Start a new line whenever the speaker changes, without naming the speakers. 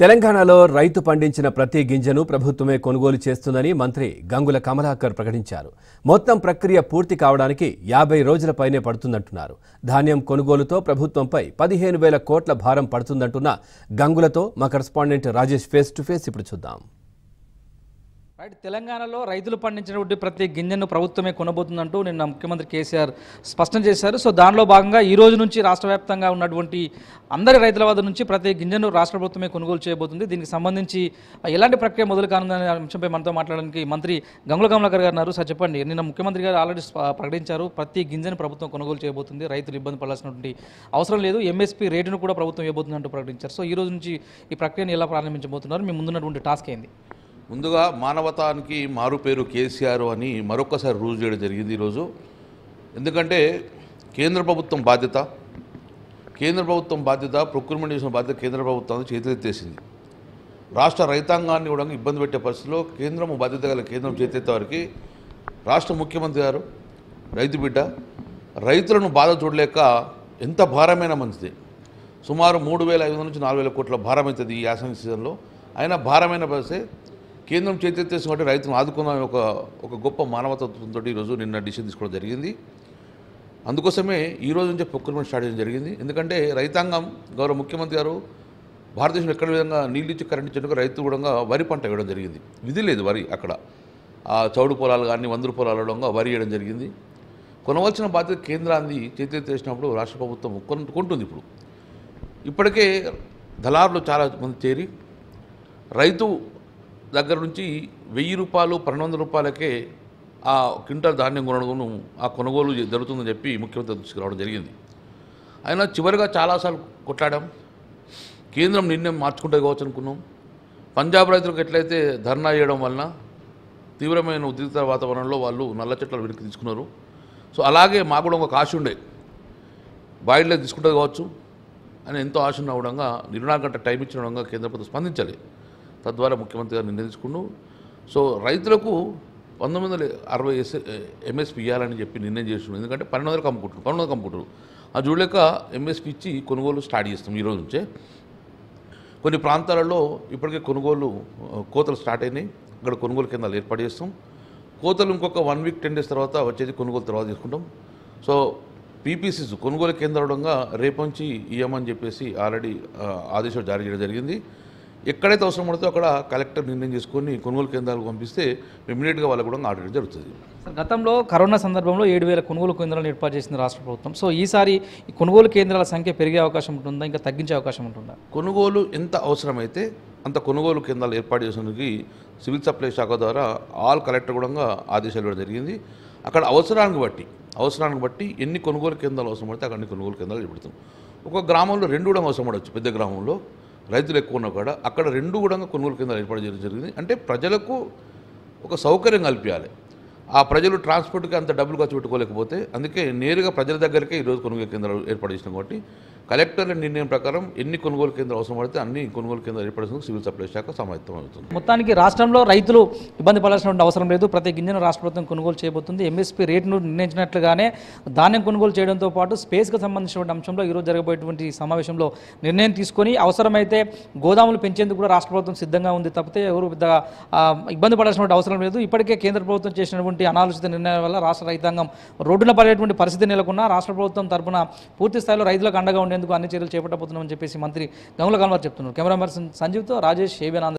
తెలంగాణలో రైతు పండించిన ప్రతి గింజను ప్రభుత్వమే కొనుగోలు చేస్తుందని మంత్రి గంగుల కమలాకర్ ప్రకటించారు మొత్తం ప్రక్రియ పూర్తి కావడానికి యాభై రోజుల పైనే పడుతుందంటున్నారు ధాన్యం కొనుగోలుతో ప్రభుత్వంపై పదిహేను వేల కోట్ల భారం పడుతుందంటున్న గంగులతో మా correspondent Rajesh face to face ఇప్పుడు చూద్దాం
రైట్ తెలంగాణలో రైతులు పండించినటువంటి ప్రతి గింజను ప్రభుత్వమే కొనబోతుందంటూ నిన్న ముఖ్యమంత్రి కేసీఆర్ స్పష్టం చేశారు సో దానిలో భాగంగా ఈ రోజు నుంచి రాష్ట్ర ఉన్నటువంటి అందరి రైతుల వద్ద నుంచి ప్రతి గింజను రాష్ట్ర ప్రభుత్వమే కొనుగోలు చేయబోతుంది దీనికి సంబంధించి ఎలాంటి ప్రక్రియ మొదలు కానుందనే అంశంపై మనతో మాట్లాడడానికి మంత్రి గంగుల కమలాకర్ గారు అన్నారు సార్ చెప్పండి నిన్న ముఖ్యమంత్రి గారు ఆల్రెడీ ప్రకటించారు ప్రతి గింజను ప్రభుత్వం కొనుగోలు చేయబోతుంది రైతులు ఇబ్బంది పడాల్సినటువంటి అవసరం లేదు ఎంఎస్పీ రేటును కూడా ప్రభుత్వం ఇవ్వబోతుంది అంటూ ప్రకటించారు సో ఈ రోజు నుంచి ఈ ప్రక్రియను ఎలా ప్రారంభించబోతున్నారు మీ ముందున్నటువంటి టాస్క్ ఏంది ముందుగా మానవతానికి
మారు పేరు కేసీఆర్ అని మరొకసారి రుజువు చేయడం జరిగింది ఈరోజు ఎందుకంటే కేంద్ర ప్రభుత్వం బాధ్యత కేంద్ర ప్రభుత్వం బాధ్యత ప్రొక్యూర్మెంట్ చేసిన బాధ్యత కేంద్ర ప్రభుత్వాన్ని చేతులెత్తేసింది రాష్ట్ర రైతాంగాన్ని కూడా ఇబ్బంది పెట్టే పరిస్థితిలో కేంద్రము బాధ్యత గల కేంద్రం వారికి రాష్ట్ర ముఖ్యమంత్రి గారు రైతు బిడ్డ రైతులను బాధ చూడలేక ఎంత భారమైన మంచిది సుమారు మూడు వేల ఐదు నుంచి నాలుగు వేల కోట్ల భారం అవుతుంది ఈ యాసంగి సీజన్లో అయినా భారమైన పరిస్థితి కేంద్రం చేతెత్తేసి కాబట్టి రైతులను ఆదుకున్న ఒక ఒక గొప్ప మానవతత్వంతో ఈరోజు నిన్న డిసిషన్ తీసుకోవడం జరిగింది అందుకోసమే ఈరోజు నుంచే ప్రొక్యూర్మెంట్ స్టార్ట్ చేయడం జరిగింది ఎందుకంటే రైతాంగం గౌరవ ముఖ్యమంత్రి గారు భారతదేశంలో ఎక్కడ విధంగా నీళ్ళు ఇచ్చి కరెంట్ ఇచ్చినట్టుగా రైతు కూడా వరి పంట వేయడం జరిగింది విధి లేదు వరి అక్కడ ఆ చౌడు పొలాలు కానీ వందరు పొలాలు వరి వేయడం జరిగింది కొనవలసిన బాధ్యత కేంద్రాన్ని చేతి చేసినప్పుడు రాష్ట్ర ప్రభుత్వం కొంటుంది ఇప్పుడు ఇప్పటికే దళారులు చాలా మంది చేరి రైతు దగ్గర నుంచి వెయ్యి రూపాయలు పన్నెండు వందల రూపాయలకే ఆ క్వింటల్ ధాన్యం కొనడం ఆ కొనుగోలు జరుగుతుందని చెప్పి ముఖ్యమంత్రి దృష్టికి రావడం జరిగింది అయినా చివరిగా చాలాసార్లు కొట్లాడాం కేంద్రం నిర్ణయం మార్చుకుంటే కావచ్చు అనుకున్నాం పంజాబ్ రైతులకు ఎట్లయితే ధర్నా చేయడం వలన తీవ్రమైన ఉద్రిక్త వాతావరణంలో వాళ్ళు నల్ల చెట్లను వెనక్కి తీసుకున్నారు సో అలాగే మాకు కూడా ఒక ఆశ ఉండే బాయిల్లో తీసుకుంటే కావచ్చు అని ఎంతో ఆశ ఉండగా నిర్ణయం కంటే టైం ఇచ్చిన కేంద్ర ప్రభుత్వం స్పందించాలి తద్వారా ముఖ్యమంత్రి గారు నిర్ణయించుకుంటూ సో రైతులకు పంతొమ్మిది వందల అరవై ఎస్ ఎంఎస్పీ ఇవ్వాలని చెప్పి నిర్ణయం చేస్తున్నాం ఎందుకంటే పన్నెండు వందలకు అమ్ముకుంటున్నారు పన్నెండు వందలకు అమ్ముకుంటారు అది చూడలేక ఎంఎస్పీ ఇచ్చి కొనుగోలు స్టార్ట్ చేస్తాం ఈరోజు నుంచే కొన్ని ప్రాంతాలలో ఇప్పటికే కొనుగోలు కోతలు స్టార్ట్ అయినాయి అక్కడ కొనుగోలు కేంద్రాలు ఏర్పాటు చేస్తాం కోతలు ఇంకొక వన్ వీక్ టెన్ డేస్ తర్వాత వచ్చేది కొనుగోలు తర్వాత తీసుకుంటాం సో పీపీసీస్ కొనుగోలు కేంద్రంగా రేపు నుంచి ఇయ్యమని చెప్పేసి ఆల్రెడీ ఆదేశాలు జారీ చేయడం జరిగింది ఎక్కడైతే అవసరం పడుతుందో అక్కడ కలెక్టర్ నిర్ణయం చేసుకొని కొనుగోలు కేంద్రాలకు పంపిస్తే ఇమీడియట్గా వాళ్ళకు కూడా ఆర్డర్ జరుగుతుంది
గతంలో కరోనా సందర్భంలో ఏడు వేల కొనుగోలు కేంద్రాలను ఏర్పాటు చేసింది రాష్ట్ర ప్రభుత్వం సో ఈసారి కొనుగోలు కేంద్రాల సంఖ్య పెరిగే అవకాశం ఉంటుందా ఇంకా తగ్గించే అవకాశం ఉంటుందా కొనుగోలు
ఎంత అవసరమైతే అంత కొనుగోలు కేంద్రాలు ఏర్పాటు చేసేందుకు సివిల్ సప్లై శాఖ ద్వారా ఆల్ కలెక్టర్ కూడా ఆదేశాలు ఇవ్వడం జరిగింది అక్కడ అవసరానికి బట్టి అవసరానికి బట్టి ఎన్ని కొనుగోలు కేంద్రాలు అవసరం పడితే అక్కడ కొనుగోలు కేంద్రాలు పెడతాం ఒక గ్రామంలో రెండు కూడా అవసరం పడవచ్చు పెద్ద గ్రామంలో రైతులు ఎక్కువ ఉన్న కాడ అక్కడ రెండు కూడా కొనుగోలు కేంద్రాలు ఏర్పాటు చేయడం జరిగింది అంటే ప్రజలకు ఒక సౌకర్యం కల్పించాలి ఆ ప్రజలు ట్రాన్స్పోర్ట్కి అంత డబ్బులు ఖర్చు పెట్టుకోలేకపోతే అందుకే నేరుగా ప్రజల దగ్గరికే ఈరోజు కొనుగోలు కేంద్రాలు ఏర్పాటు చేసినాం కాబట్టి కలెక్టర్ల నిర్ణయం ప్రకారం ఎన్ని కొనుగోలు కేంద్రం అవసరం పడితే అన్ని కొనుగోలు కేంద్రాలు ఏర్పడేందుకు సివిల్ సప్లై శాఖ సమాయత్తం అవుతుంది
మొత్తానికి రాష్ట్రంలో రైతులు ఇబ్బంది పడాల్సిన అవసరం లేదు ప్రతి గింజను రాష్ట్ర ప్రభుత్వం కొనుగోలు చేయబోతుంది ఎంఎస్పీ రేటును నిర్ణయించినట్లుగానే ధాన్యం కొనుగోలు చేయడంతో పాటు స్పేస్కి సంబంధించినటువంటి అంశంలో ఈరోజు జరగబోయేటువంటి సమావేశంలో నిర్ణయం తీసుకొని అవసరమైతే గోదాములు పెంచేందుకు కూడా రాష్ట్ర ప్రభుత్వం సిద్ధంగా ఉంది తప్పితే ఎవరు పెద్దగా ఇబ్బంది పడాల్సినటువంటి అవసరం లేదు ఇప్పటికే కేంద్ర ప్రభుత్వం చేసినటువంటి అనాలోచిత నిర్ణయం వల్ల రాష్ట్ర రైతాంగం రోడ్డున పడేటువంటి పరిస్థితి నెలకొన్న రాష్ట్ర ప్రభుత్వం తరఫున పూర్తి స్థాయిలో రైతులకు అండగా ఉండేందుకు ఎందుకు అన్ని చర్యలు చేపట్టబోతున్నామని చెప్పేసి మంత్రి గంగుల కన్వర్ చెప్తున్నారు కెమెరా పర్సన్ సంజీవ్తో రాజేష్ ఏబినాంద్